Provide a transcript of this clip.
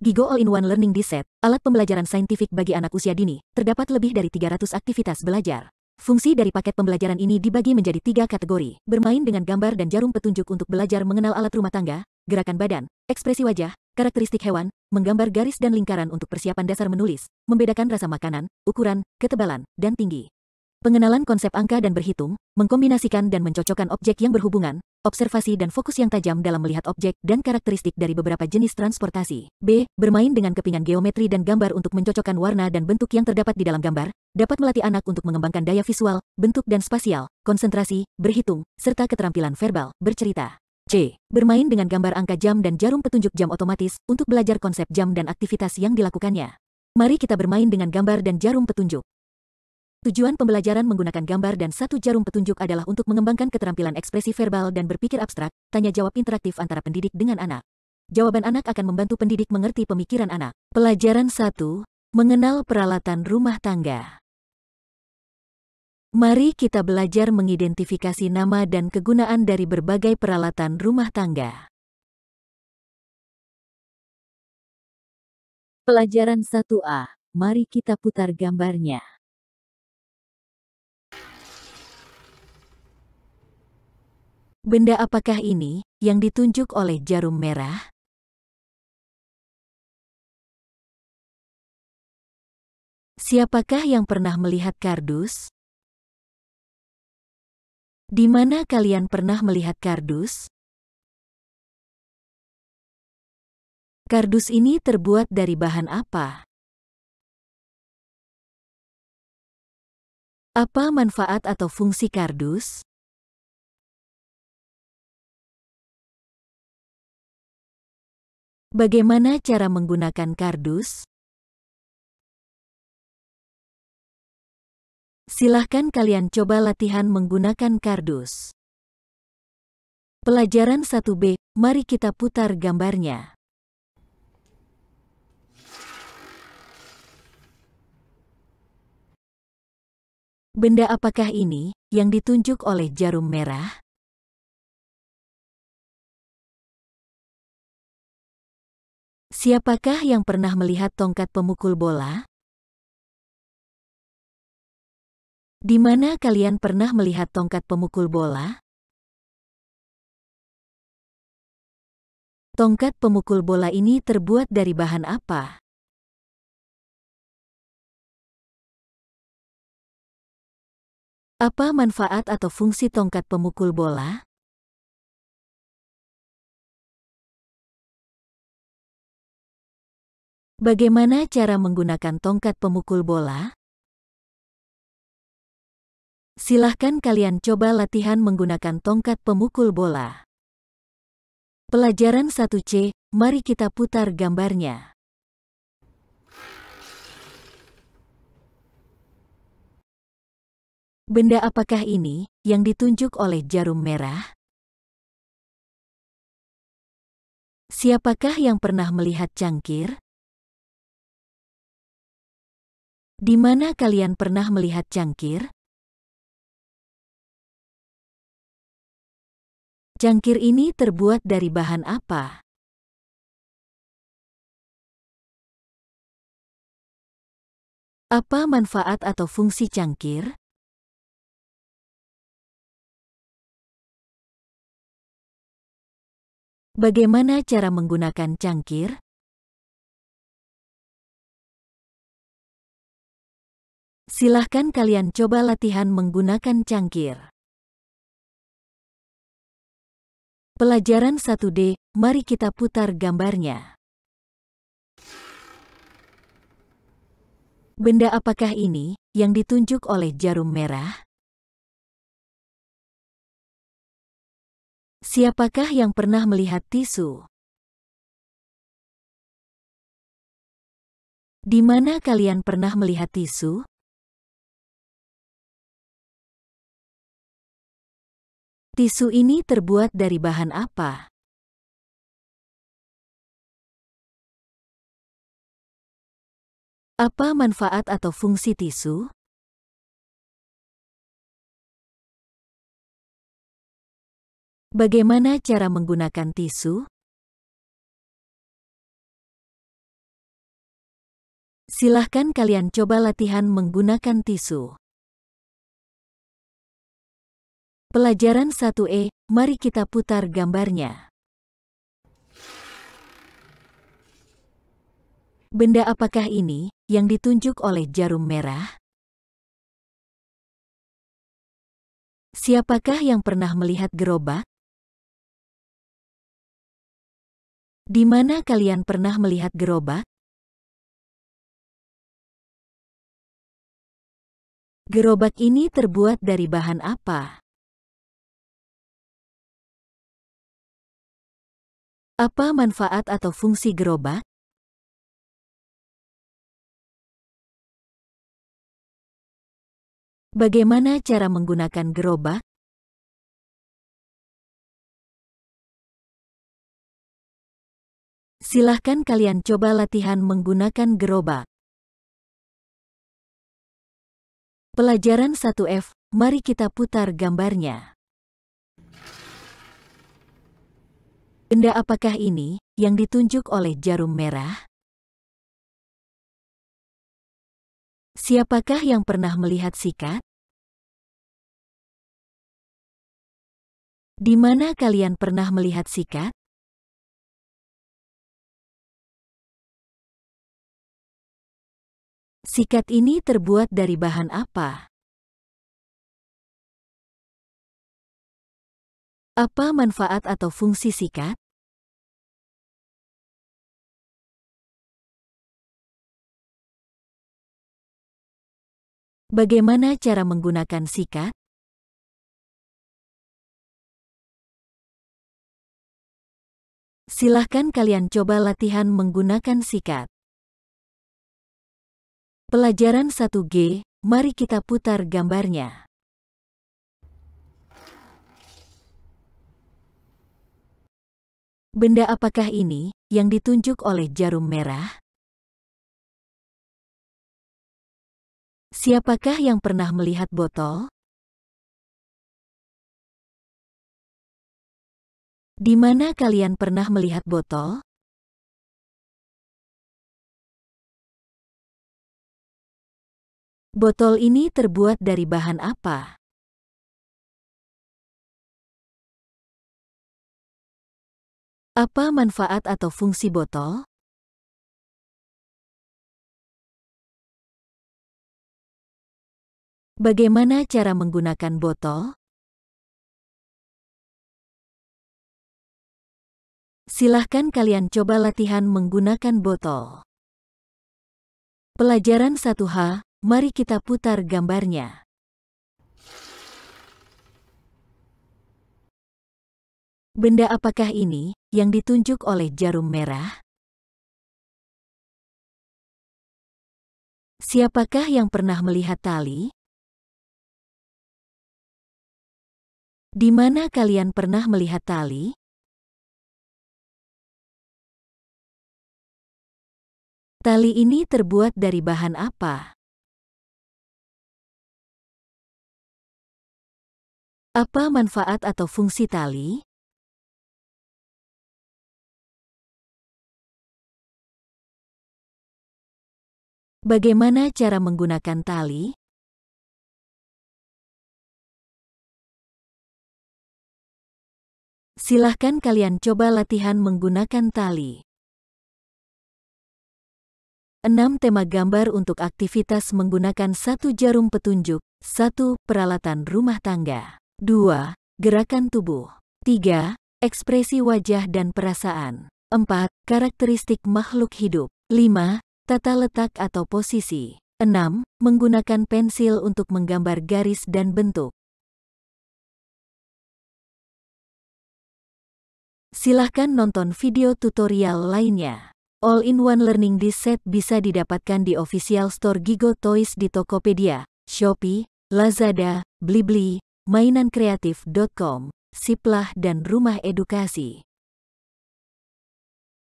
Gigo All-in-One Learning Set, alat pembelajaran saintifik bagi anak usia dini, terdapat lebih dari 300 aktivitas belajar. Fungsi dari paket pembelajaran ini dibagi menjadi tiga kategori, bermain dengan gambar dan jarum petunjuk untuk belajar mengenal alat rumah tangga, gerakan badan, ekspresi wajah, karakteristik hewan, menggambar garis dan lingkaran untuk persiapan dasar menulis, membedakan rasa makanan, ukuran, ketebalan, dan tinggi. Pengenalan konsep angka dan berhitung, mengkombinasikan dan mencocokkan objek yang berhubungan, observasi dan fokus yang tajam dalam melihat objek dan karakteristik dari beberapa jenis transportasi. B. Bermain dengan kepingan geometri dan gambar untuk mencocokkan warna dan bentuk yang terdapat di dalam gambar, dapat melatih anak untuk mengembangkan daya visual, bentuk dan spasial, konsentrasi, berhitung, serta keterampilan verbal, bercerita. C. Bermain dengan gambar angka jam dan jarum petunjuk jam otomatis untuk belajar konsep jam dan aktivitas yang dilakukannya. Mari kita bermain dengan gambar dan jarum petunjuk. Tujuan pembelajaran menggunakan gambar dan satu jarum petunjuk adalah untuk mengembangkan keterampilan ekspresi verbal dan berpikir abstrak, tanya-jawab interaktif antara pendidik dengan anak. Jawaban anak akan membantu pendidik mengerti pemikiran anak. Pelajaran 1. Mengenal peralatan rumah tangga. Mari kita belajar mengidentifikasi nama dan kegunaan dari berbagai peralatan rumah tangga. Pelajaran 1A, mari kita putar gambarnya. Benda apakah ini yang ditunjuk oleh jarum merah? Siapakah yang pernah melihat kardus? Di mana kalian pernah melihat kardus? Kardus ini terbuat dari bahan apa? Apa manfaat atau fungsi kardus? Bagaimana cara menggunakan kardus? Silahkan kalian coba latihan menggunakan kardus. Pelajaran 1B, mari kita putar gambarnya. Benda apakah ini yang ditunjuk oleh jarum merah? Siapakah yang pernah melihat tongkat pemukul bola? Di mana kalian pernah melihat tongkat pemukul bola? Tongkat pemukul bola ini terbuat dari bahan apa? Apa manfaat atau fungsi tongkat pemukul bola? Bagaimana cara menggunakan tongkat pemukul bola? Silahkan kalian coba latihan menggunakan tongkat pemukul bola. Pelajaran 1C, mari kita putar gambarnya. Benda apakah ini yang ditunjuk oleh jarum merah? Siapakah yang pernah melihat cangkir? Di mana kalian pernah melihat cangkir? Cangkir ini terbuat dari bahan apa? Apa manfaat atau fungsi cangkir? Bagaimana cara menggunakan cangkir? Silahkan kalian coba latihan menggunakan cangkir. Pelajaran 1D, mari kita putar gambarnya. Benda apakah ini yang ditunjuk oleh jarum merah? Siapakah yang pernah melihat tisu? Di mana kalian pernah melihat tisu? Tisu ini terbuat dari bahan apa? Apa manfaat atau fungsi tisu? Bagaimana cara menggunakan tisu? Silahkan kalian coba latihan menggunakan tisu. Pelajaran 1E, mari kita putar gambarnya. Benda apakah ini yang ditunjuk oleh jarum merah? Siapakah yang pernah melihat gerobak? Di mana kalian pernah melihat gerobak? Gerobak ini terbuat dari bahan apa? Apa manfaat atau fungsi gerobak? Bagaimana cara menggunakan gerobak? Silahkan kalian coba latihan menggunakan gerobak. Pelajaran 1F, mari kita putar gambarnya. Benda apakah ini yang ditunjuk oleh jarum merah? Siapakah yang pernah melihat sikat? Di mana kalian pernah melihat sikat? Sikat ini terbuat dari bahan apa? Apa manfaat atau fungsi sikat? Bagaimana cara menggunakan sikat? Silahkan kalian coba latihan menggunakan sikat. Pelajaran 1G, mari kita putar gambarnya. Benda apakah ini yang ditunjuk oleh jarum merah? Siapakah yang pernah melihat botol? Di mana kalian pernah melihat botol? Botol ini terbuat dari bahan apa? Apa manfaat atau fungsi botol? Bagaimana cara menggunakan botol? Silahkan kalian coba latihan menggunakan botol. Pelajaran 1H, mari kita putar gambarnya. Benda apakah ini yang ditunjuk oleh jarum merah? Siapakah yang pernah melihat tali? Di mana kalian pernah melihat tali? Tali ini terbuat dari bahan apa? Apa manfaat atau fungsi tali? Bagaimana cara menggunakan tali? Silahkan kalian coba latihan menggunakan tali. 6 tema gambar untuk aktivitas menggunakan satu jarum petunjuk, satu peralatan rumah tangga, 2 gerakan tubuh, 3 ekspresi wajah dan perasaan, 4 karakteristik makhluk hidup, 5 Tata letak atau posisi. 6. Menggunakan pensil untuk menggambar garis dan bentuk. Silahkan nonton video tutorial lainnya. All-in-one learning disk set bisa didapatkan di official store Gigo Toys di Tokopedia, Shopee, Lazada, Blibli, mainankreatif.com, Siplah dan Rumah Edukasi.